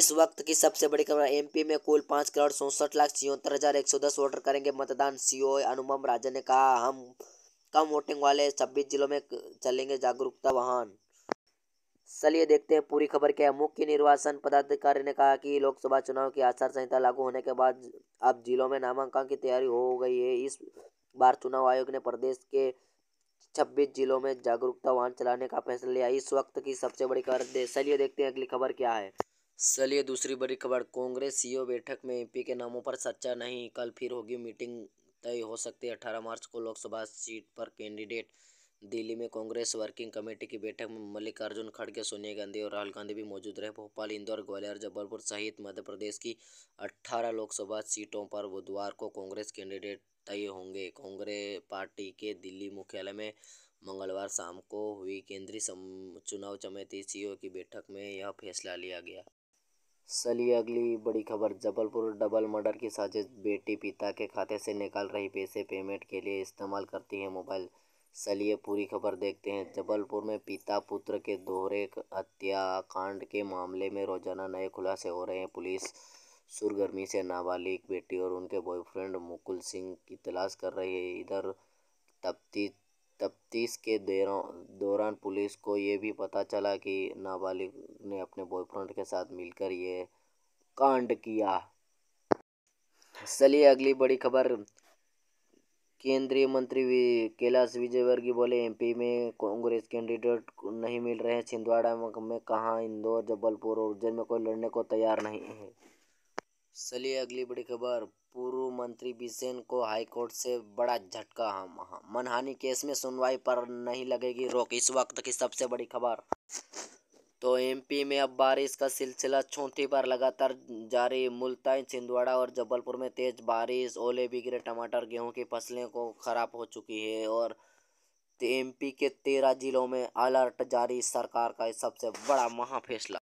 इस वक्त की सबसे बड़ी खबर एमपी में कुल पांच करोड़ चौंसठ लाख छिहत्तर हज़ार एक सौ दस वोटर करेंगे मतदान सीओ अनुपम राजा ने कहा हम कम वोटिंग वाले छब्बीस जिलों में चलेंगे जागरूकता वाहन चलिए देखते हैं पूरी खबर क्या है मुख्य निर्वाचन पदाधिकारी ने कहा कि लोकसभा चुनाव की आचार संहिता लागू होने के बाद अब जिलों में नामांकन की तैयारी हो गई है इस बार चुनाव आयोग ने प्रदेश के छब्बीस जिलों में जागरूकता वाहन चलाने का फैसला लिया इस वक्त की सबसे बड़ी खबर चलिए देखते हैं अगली खबर क्या है चलिए दूसरी बड़ी खबर कांग्रेस सीईओ बैठक में एमपी के नामों पर चर्चा नहीं कल फिर होगी मीटिंग तय हो सकती है अठारह मार्च को लोकसभा सीट पर कैंडिडेट दिल्ली में कांग्रेस वर्किंग कमेटी की बैठक में मल्लिकार्जुन खड़गे सोनिया गांधी और राहुल गांधी भी मौजूद रहे भोपाल इंदौर ग्वालियर जबलपुर सहित मध्य प्रदेश की अट्ठारह लोकसभा सीटों पर बुधवार को कांग्रेस कैंडिडेट तय होंगे कांग्रेस पार्टी के दिल्ली मुख्यालय में मंगलवार शाम को हुई केंद्रीय चुनाव समिति सीईओ की बैठक में यह फैसला लिया गया चलिए अगली बड़ी खबर जबलपुर डबल मर्डर की साजिश बेटी पिता के खाते से निकाल रही पैसे पेमेंट के लिए इस्तेमाल करती है मोबाइल चलिए पूरी खबर देखते हैं जबलपुर में पिता पुत्र के दोहरे हत्याकांड के मामले में रोजाना नए खुलासे हो रहे हैं पुलिस सुरगर्मी से नाबालिग बेटी और उनके बॉयफ्रेंड मुकुल सिंह की तलाश कर रही है इधर तप्ती तफ्तीश के दौरान पुलिस को ये भी पता चला कि नाबालिग ने अपने बॉयफ्रेंड के साथ मिलकर ये कांड किया चलिए अगली बड़ी खबर केंद्रीय मंत्री कैलाश विजयवर्गीय बोले एमपी में कांग्रेस कैंडिडेट नहीं मिल रहे छिंदवाड़ा में कहाँ इंदौर जबलपुर और उज्जैन में कोई लड़ने को तैयार नहीं है चलिए अगली बड़ी खबर पूर्व मंत्री बिसेन को हाईकोर्ट से बड़ा झटका मनहानि केस में सुनवाई पर नहीं लगेगी रोक इस वक्त की सबसे बड़ी खबर तो एमपी में अब बारिश का सिलसिला छोटी बार लगातार जारी मुल्तान छिंदवाड़ा और जबलपुर में तेज बारिश ओले भी गिरे टमाटर गेहूं की फसलें को खराब हो चुकी है और एमपी के तेरह जिलों में अलर्ट जारी सरकार का सबसे बड़ा महाफैसला